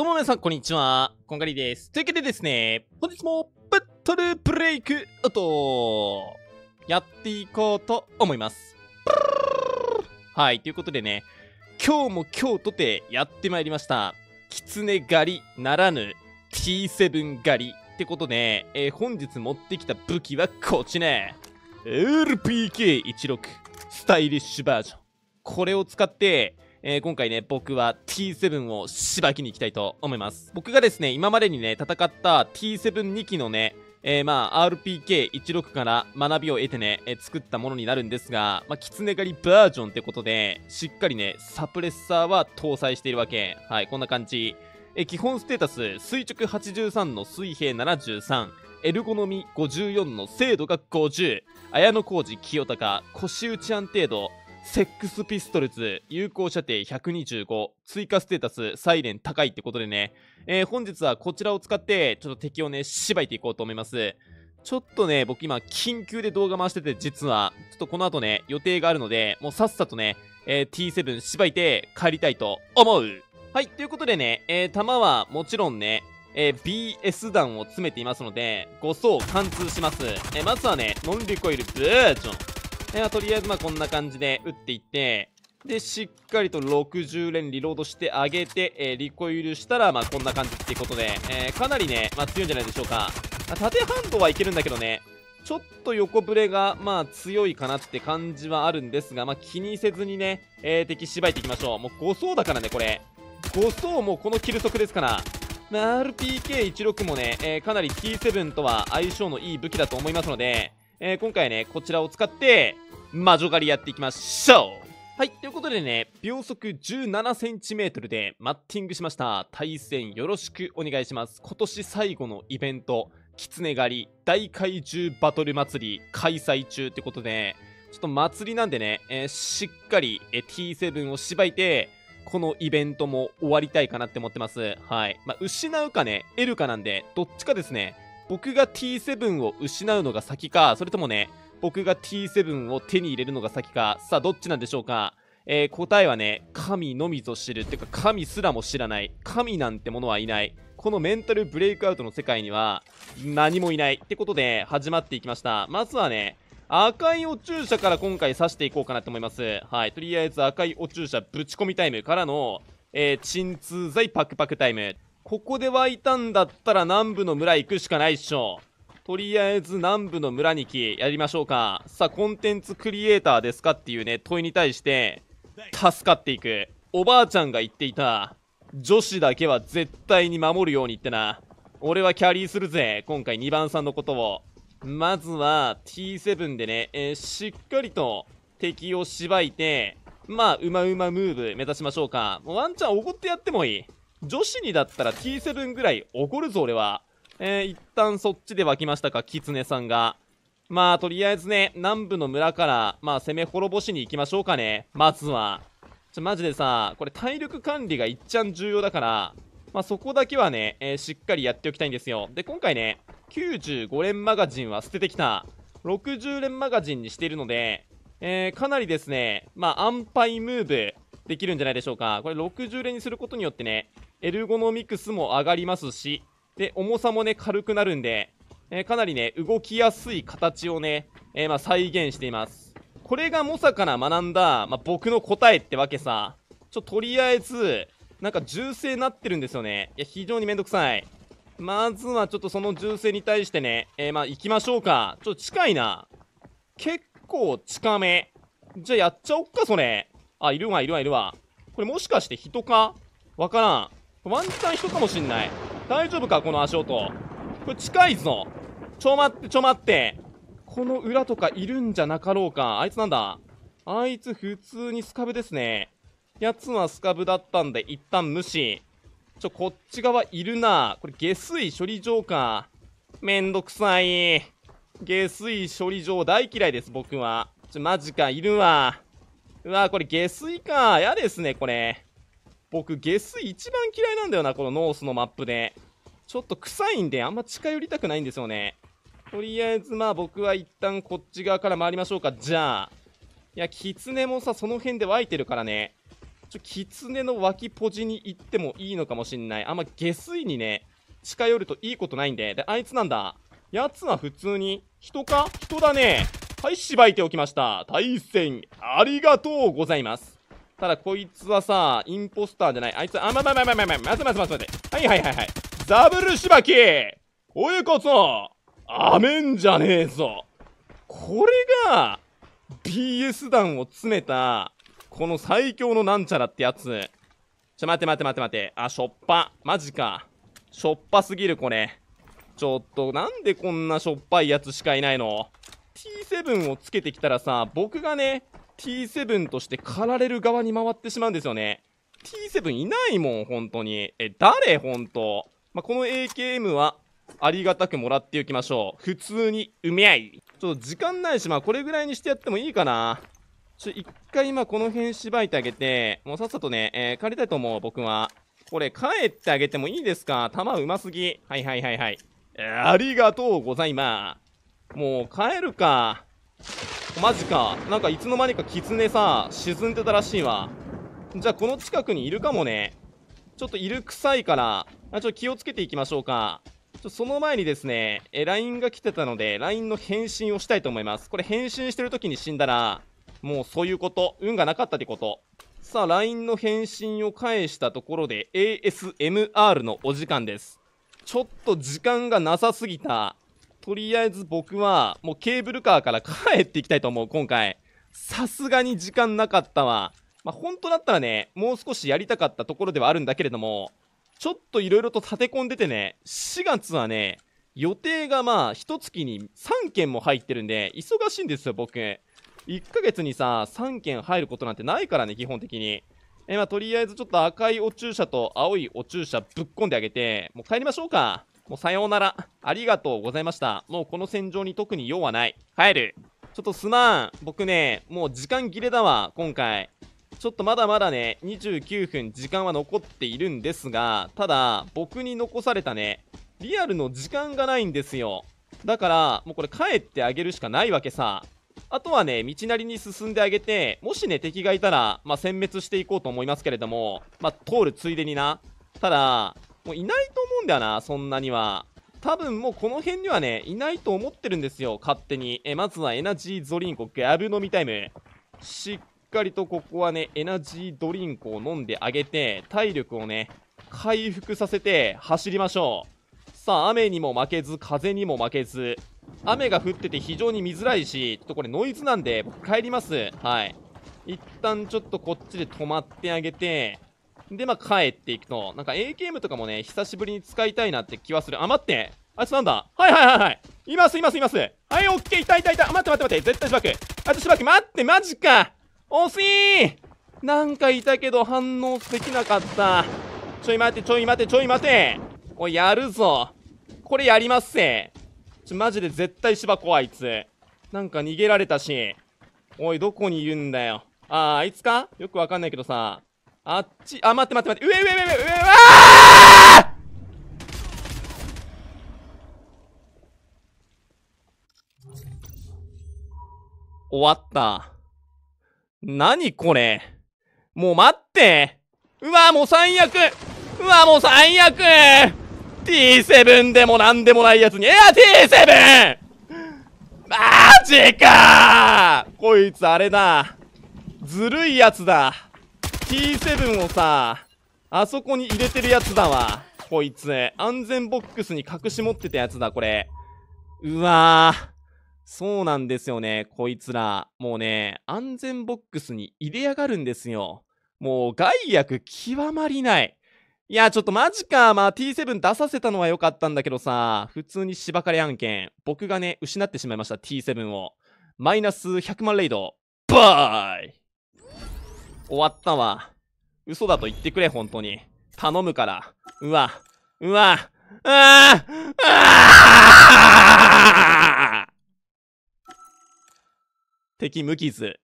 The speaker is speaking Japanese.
どうも皆さん、こんにちは。こんがりです。というわけでですね、本日もバトルブレイクアウトやっていこうと思います。はい、ということでね、今日も今日とてやってまいりました。きつね狩りならぬ T7 狩りってことで、えー、本日持ってきた武器はこちね。LPK16 スタイリッシュバージョン。これを使って、えー、今回ね、僕は T7 をしばきに行きたいと思います。僕がですね、今までにね、戦った T72 機のね、えー、まあ、RPK16 から学びを得てね、えー、作ったものになるんですが、まあ、キツネ狩りバージョンってことで、しっかりね、サプレッサーは搭載しているわけ。はい、こんな感じ。えー、基本ステータス、垂直83の水平73、エルゴノミ54の精度が50、綾小路清高、腰打ち安定度セックスピストルズ、有効射程125、追加ステータス、サイレン高いってことでね、えー、本日はこちらを使って、ちょっと敵をね、しばいていこうと思います。ちょっとね、僕今、緊急で動画回してて、実は、ちょっとこの後ね、予定があるので、もうさっさとね、えー、T7 しばいて帰りたいと思うはい、ということでね、えー、弾はもちろんね、えー、BS 弾を詰めていますので、5層貫通します。えー、まずはね、ノンリコイルブージョン。えはとりあえずまあこんな感じで打っていって、で、しっかりと60連リロードしてあげて、えー、リコイルしたら、まあこんな感じっていうことで、えー、かなりね、まあ強いんじゃないでしょうか。縦ハンドはいけるんだけどね、ちょっと横ブレが、まあ強いかなって感じはあるんですが、まあ気にせずにね、えー、敵しばいていきましょう。もう5層だからね、これ。5層もこのキル速ですから、まあ、RPK16 もね、えー、かなり T7 とは相性のいい武器だと思いますので、えー、今回ね、こちらを使って、魔女狩りやっていきましょうはい、ということでね、秒速 17cm でマッティングしました。対戦よろしくお願いします。今年最後のイベント、キツネ狩り大怪獣バトル祭り開催中ってことで、ちょっと祭りなんでね、えー、しっかり、え T7 をしばいて、このイベントも終わりたいかなって思ってます。はい。まあ、失うかね、得るかなんで、どっちかですね、僕が T7 を失うのが先か、それともね、僕が T7 を手に入れるのが先か、さあどっちなんでしょうか。えー、答えはね、神のみぞ知る。っていうか、神すらも知らない。神なんてものはいない。このメンタルブレイクアウトの世界には、何もいない。ってことで、始まっていきました。まずはね、赤いお注射から今回刺していこうかなと思います。はい。とりあえず赤いお注射ぶち込みタイムからの、えー、鎮痛剤パクパクタイム。ここで湧いたんだったら南部の村行くしかないっしょ。とりあえず南部の村に来やりましょうかさあコンテンツクリエイターですかっていうね問いに対して助かっていくおばあちゃんが言っていた女子だけは絶対に守るようにってな俺はキャリーするぜ今回2番さんのことをまずは T7 でね、えー、しっかりと敵をしばいてまあうまうまムーブ目指しましょうかもうワンチャン怒ってやってもいい女子にだったら T7 ぐらい怒るぞ俺はえー、一旦そっちで湧きましたか、キツネさんが。まあ、とりあえずね、南部の村から、まあ、攻め滅ぼしに行きましょうかね。まずは。ちょ、マジでさ、これ体力管理がいっちゃん重要だから、まあ、そこだけはね、えー、しっかりやっておきたいんですよ。で、今回ね、95連マガジンは捨ててきた。60連マガジンにしているので、えー、かなりですね、まあ、安牌ムーブできるんじゃないでしょうか。これ60連にすることによってね、エルゴノミクスも上がりますし、で、重さもね、軽くなるんで、えー、かなりね、動きやすい形をね、えー、まあ、再現しています。これがモサから学んだ、まあ、僕の答えってわけさ。ちょ、とりあえず、なんか銃声なってるんですよね。いや、非常にめんどくさい。まずはちょっとその銃声に対してね、えー、まあ、行きましょうか。ちょっと近いな。結構近め。じゃあやっちゃおっか、それ。あ、いるわ、いるわ、いるわ。これもしかして人かわからん。ワンチャン人かもしんない。大丈夫かこの足音。これ近いぞ。ちょ待って、ちょ待って。この裏とかいるんじゃなかろうか。あいつなんだあいつ普通にスカブですね。やつはスカブだったんで一旦無視。ちょ、こっち側いるな。これ下水処理場か。めんどくさい。下水処理場大嫌いです、僕は。ちょ、マジか、いるわ。うわ、これ下水か。嫌ですね、これ。僕下水一番嫌いなんだよなこのノースのマップでちょっと臭いんであんま近寄りたくないんですよねとりあえずまあ僕は一旦こっち側から回りましょうかじゃあいやキツネもさその辺で湧いてるからねちょキツネの脇ポジに行ってもいいのかもしんないあんま下水にね近寄るといいことないんでであいつなんだやつは普通に人か人だねはい、しばいておきました。対戦、ありがとうございます。ただこいつはさ、インポスターじゃない。あいつ、あ、まままままま、まずまずまずまず。はいはいはいはい。ダブルしばきおいこそ、あめんじゃねえぞ。これが、BS 弾を詰めた、この最強のなんちゃらってやつ。ちょ、待って待って待って待って。あ、しょっぱ。マジか。しょっぱすぎる、これ。ちょっと、なんでこんなしょっぱいやつしかいないの ?T7 をつけてきたらさ、僕がね、T7 として駆られる側に回ってしまうんですよね。T7 いないもん、本当に。え、誰、本当まあ、この AKM は、ありがたくもらっておきましょう。普通に、うめ合い。ちょっと時間ないし、まあ、これぐらいにしてやってもいいかな。ちょ、一回今この辺しばいてあげて、もうさっさとね、えー、帰りたいと思う、僕は。これ、帰ってあげてもいいですか弾うますぎ。はいはいはいはい。えー、ありがとうございます。もう、帰るか。マジか。なんかいつの間にかキツネさ、沈んでたらしいわ。じゃあこの近くにいるかもね。ちょっといる臭いから、ちょっと気をつけていきましょうか。ちょその前にですね、え、LINE が来てたので、LINE の返信をしたいと思います。これ返信してる時に死んだら、もうそういうこと。運がなかったってこと。さあ、LINE の返信を返したところで、ASMR のお時間です。ちょっと時間がなさすぎた。とりあえず僕は、もうケーブルカーから帰っていきたいと思う、今回。さすがに時間なかったわ。まあ、本当だったらね、もう少しやりたかったところではあるんだけれども、ちょっといろいろと立て込んでてね、4月はね、予定がまあ、1月に3件も入ってるんで、忙しいんですよ、僕。1ヶ月にさ、3件入ることなんてないからね、基本的に。え、まあ、とりあえずちょっと赤いお注射と青いお注射ぶっ込んであげて、もう帰りましょうか。もうさようなら。ありがとうございました。もうこの戦場に特に用はない。帰る。ちょっとすまん。僕ね、もう時間切れだわ、今回。ちょっとまだまだね、29分時間は残っているんですが、ただ、僕に残されたね、リアルの時間がないんですよ。だから、もうこれ帰ってあげるしかないわけさ。あとはね、道なりに進んであげて、もしね、敵がいたら、まあ、殲滅していこうと思いますけれども、まあ、通るついでにな。ただ、もういないと思うんだよな、そんなには。多分もうこの辺にはね、いないと思ってるんですよ、勝手に。え、まずはエナジーゾリンコ、ギャブ飲みタイム。しっかりとここはね、エナジードリンクを飲んであげて、体力をね、回復させて走りましょう。さあ、雨にも負けず、風にも負けず、雨が降ってて非常に見づらいし、ちょっとこれノイズなんで、帰ります。はい。一旦ちょっとこっちで止まってあげて、で、まあ、帰っていくと。なんか AKM とかもね、久しぶりに使いたいなって気はする。あ、待って。あいつなんだはいはいはいはい。いますいますいます。はい、オッケー。いたいたいた。あ、待って待って待って。絶対しばく。あいしばく。待って、マジか。惜しいなんかいたけど反応できなかった。ちょい待って、ちょい待って、ちょい待て。おい、やるぞ。これやりますせ。ちょ、マジで絶対しばこあいつ。なんか逃げられたし。おい、どこにいるんだよ。あー、あいつかよくわかんないけどさ。あっちあ待って待って待って上上上上上上あ終わった何これもう待ってうわもう最悪うわもう最悪 !T7 でもなんでもないやつに、エア T7! マジかこいつあれだ。ずるいやつだ。T7 をさ、あそこに入れてるやつだわ。こいつ。安全ボックスに隠し持ってたやつだ、これ。うわぁ。そうなんですよね、こいつら。もうね、安全ボックスに入れやがるんですよ。もう害悪極まりない。いや、ちょっとマジか。まあ T7 出させたのは良かったんだけどさ、普通に芝刈り案件。僕がね、失ってしまいました T7 を。マイナス100万レイド。バーイ終わったわ。嘘だと言ってくれ、本当に。頼むから。うわ、うわ、あーあー敵無傷。